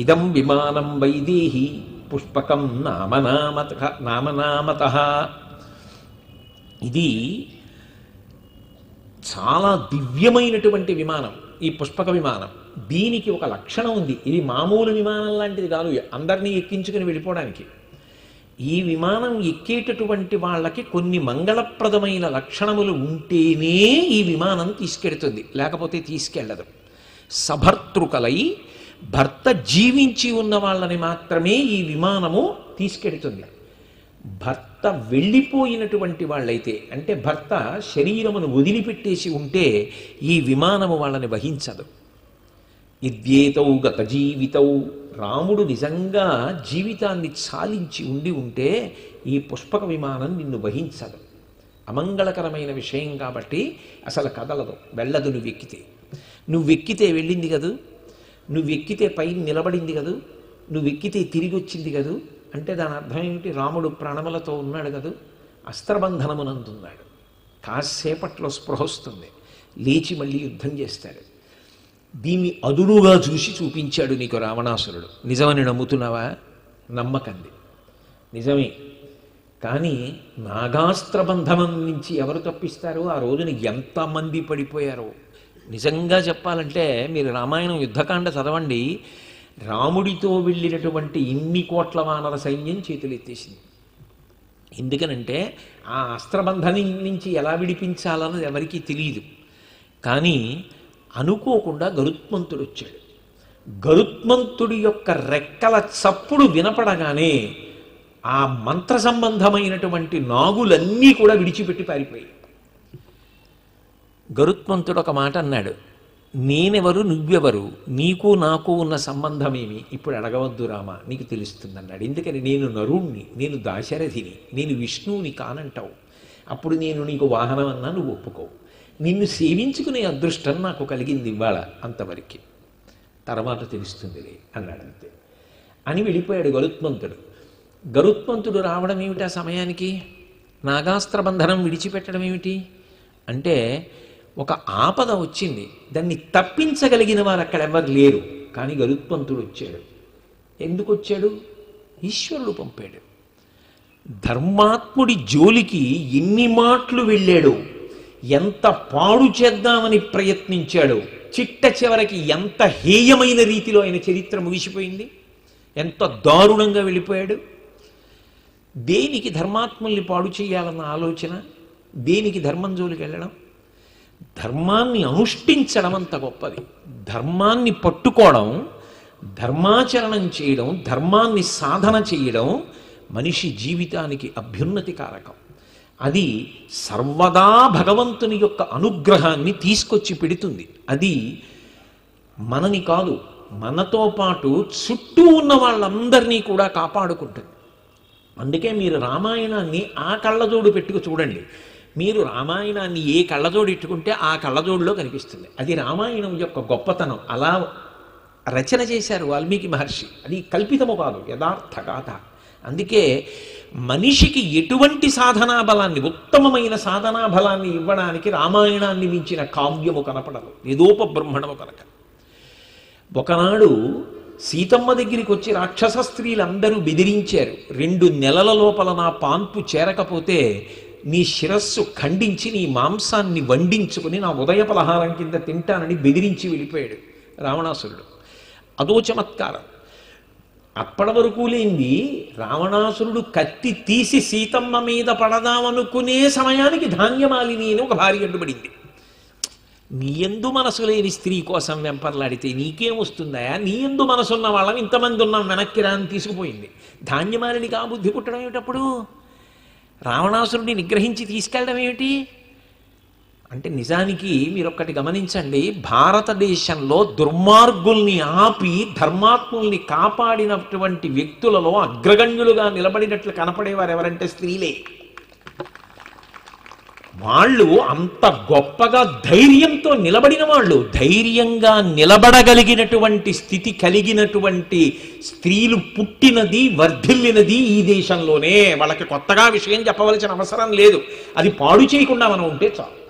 ఇదం విమానం వైదేహి పుష్పకం నామనామత నామనామత ఇది చాలా దివ్యమైనటువంటి విమానం ఈ పుష్పక విమానం దీనికి ఒక లక్షణం ఉంది ఇది మామూలు విమానం లాంటిది కాదు అందరినీ ఎక్కించుకుని వెళ్ళిపోవడానికి ఈ విమానం ఎక్కేటటువంటి వాళ్ళకి కొన్ని మంగళప్రదమైన లక్షణములు ఉంటేనే ఈ విమానం తీసుకెడుతుంది లేకపోతే తీసుకెళ్ళదు సభర్తృకలై భర్త జీవించి ఉన్న వాళ్ళని మాత్రమే ఈ విమానము తీసుకెడుతుంది భర్త వెళ్ళిపోయినటువంటి వాళ్ళైతే అంటే భర్త శరీరమును వదిలిపెట్టేసి ఉంటే ఈ విమానము వాళ్ళని వహించదు ఇద్యేతౌ గత జీవితౌ రాముడు నిజంగా జీవితాన్ని చాలించి ఉండి ఉంటే ఈ పుష్పక విమానం నిన్ను వహించదు అమంగళకరమైన విషయం కాబట్టి అసలు కదలదు వెళ్ళదు నువ్వు ఎక్కితే నువ్వు ఎక్కితే వెళ్ళింది కదా నువ్వు ఎక్కితే పైన నిలబడింది కదూ నువ్వు ఎక్కితే తిరిగి వచ్చింది కదూ అంటే దాని అర్థం ఏమిటి రాముడు ప్రాణములతో ఉన్నాడు కదూ అస్త్రబంధనమునందున్నాడు కాసేపట్లో స్పృహొస్తుంది లేచి మళ్ళీ యుద్ధం చేస్తాడు దీన్ని అదునుగా చూసి చూపించాడు నీకు రావణాసురుడు నిజమని నమ్ముతున్నావా నమ్మకంది నిజమే కానీ నాగాస్త్రబంధనం నుంచి ఎవరు తప్పిస్తారో ఆ రోజున ఎంతమంది పడిపోయారో నిజంగా చెప్పాలంటే మీరు రామాయణం యుద్ధకాండ చదవండి రాముడితో వెళ్ళినటువంటి ఇన్ని కోట్ల వానర సైన్యం చేతులెత్తేసింది ఎందుకనంటే ఆ అస్త్రబంధం నుంచి ఎలా విడిపించాలన్నది ఎవరికీ తెలియదు కానీ అనుకోకుండా గరుత్మంతుడు వచ్చాడు గరుత్మంతుడి యొక్క రెక్కల చప్పుడు వినపడగానే ఆ మంత్ర సంబంధమైనటువంటి నాగులన్నీ కూడా విడిచిపెట్టి పారిపోయాయి గరుత్మంతుడు ఒక మాట అన్నాడు నేనెవరు నువ్వెవరు నీకు నాకు ఉన్న సంబంధమేమి ఇప్పుడు అడగవద్దు రామా నీకు తెలుస్తుందన్నాడు ఎందుకని నేను నరుణ్ణి నేను దాశరథిని నేను విష్ణువుని కానంటావు అప్పుడు నేను నీకు వాహనం అన్నా నువ్వు ఒప్పుకోవు నిన్ను సేవించుకునే అదృష్టం నాకు కలిగింది ఇవాళ అంతవరకు తర్వాత తెలుస్తుందిలే అన్నాడు అంతే అని వెళ్ళిపోయాడు గరుత్మంతుడు గరుత్మంతుడు రావడం ఏమిటి ఆ సమయానికి నాగాస్త్రబంధనం విడిచిపెట్టడం ఏమిటి అంటే ఒక ఆపద వచ్చింది దాన్ని తప్పించగలిగిన వారు అక్కడ ఎవరు లేరు కానీ గరుత్పంతుడు వచ్చాడు ఎందుకు వచ్చాడు ఈశ్వరుడు పంపాడు ధర్మాత్ముడి జోలికి ఎన్ని మాటలు వెళ్ళాడు ఎంత పాడు చేద్దామని ప్రయత్నించాడు చిట్ట చివరికి ఎంత హేయమైన రీతిలో ఆయన చరిత్ర ముగిసిపోయింది ఎంత దారుణంగా వెళ్ళిపోయాడు దేనికి ధర్మాత్ముల్ని పాడు చేయాలన్న ఆలోచన దేనికి ధర్మం జోలికి వెళ్ళడం ధర్మాన్ని అనుష్ఠించడం అంత గొప్పది ధర్మాన్ని పట్టుకోవడం ధర్మాచరణం చేయడం ధర్మాన్ని సాధన చేయడం మనిషి జీవితానికి అభ్యున్నతి కారకం అది సర్వదా భగవంతుని యొక్క అనుగ్రహాన్ని తీసుకొచ్చి పెడుతుంది అది మనని కాదు మనతో పాటు చుట్టూ ఉన్న వాళ్ళందరినీ కూడా కాపాడుకుంటుంది అందుకే మీరు రామాయణాన్ని ఆ కళ్ళజోడు పెట్టుకు చూడండి మీరు రామాయణాన్ని ఏ కళ్ళజోడు ఇట్టుకుంటే ఆ కళ్ళజోడులో కనిపిస్తుంది అది రామాయణం యొక్క గొప్పతనం అలా రచన చేశారు వాల్మీకి మహర్షి అది కల్పితము కాదు యథార్థ గాథ అందుకే మనిషికి ఎటువంటి సాధనా బలాన్ని ఉత్తమమైన సాధనా బలాన్ని ఇవ్వడానికి రామాయణాన్ని మించిన కావ్యము కనపడదు నిదోపబ్రహ్మణము కనుక ఒకనాడు సీతమ్మ దగ్గరికి వచ్చి రాక్షస స్త్రీలందరూ బెదిరించారు రెండు నెలల లోపల నా పాన్పు చేరకపోతే నీ శిరస్సు ఖండించి నీ మాంసాన్ని వండించుకుని నా ఉదయ పలహారం కింద తింటానని బెదిరించి వెళ్ళిపోయాడు రావణాసురుడు అదో చమత్కారం అప్పటి వరకు లేని రావణాసురుడు కత్తి తీసి సీతమ్మ మీద పడదామనుకునే సమయానికి ధాన్యమాలిని అని ఒక భార్య అడ్డుపడింది నీ ఎందు మనసు లేని స్త్రీ కోసం వెంపర్లాడితే నీకేం వస్తుందా నీ ఎందు మనసున్న వాళ్ళం ఇంతమంది ఉన్నాం వెనక్కి రాని తీసుకుపోయింది ధాన్యమాలినికి ఆ బుద్ధి పుట్టడం ఏమిటప్పుడు రావణాసురుడిని నిగ్రహించి తీసుకెళ్ళడం ఏమిటి అంటే నిజానికి మీరు ఒక్కటి గమనించండి భారతదేశంలో దుర్మార్గుల్ని ఆపి ధర్మాత్ముల్ని కాపాడినటువంటి వ్యక్తులలో అగ్రగణ్యులుగా నిలబడినట్లు కనపడేవారు ఎవరంటే స్త్రీలే వాళ్ళు అంత గొప్పగా ధైర్యంతో నిలబడిన వాళ్ళు ధైర్యంగా నిలబడగలిగినటువంటి స్థితి కలిగినటువంటి స్త్రీలు పుట్టినది వర్ధిల్లినది ఈ దేశంలోనే వాళ్ళకి కొత్తగా విషయం చెప్పవలసిన అవసరం లేదు అది పాడు చేయకుండా మనం ఉంటే చాలు